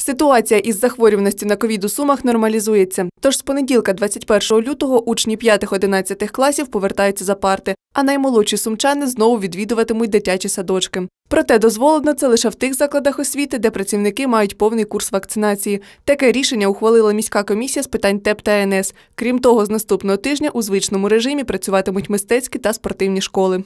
Ситуація із захворюваністю на ковід у сумах нормалізується. Тож з понеділка, 21 лютого, учні 5-11 класів повертаються за парти, а наймолодші сумчани знову відвідуватимуть дитячі садочки. Проте дозволено це лише в тих закладах освіти, де працівники мають повний курс вакцинації. Таке рішення ухвалила міська комісія з питань ТЕП та НС. Крім того, з наступного тижня у звичному режимі працюватимуть мистецькі та спортивні школи.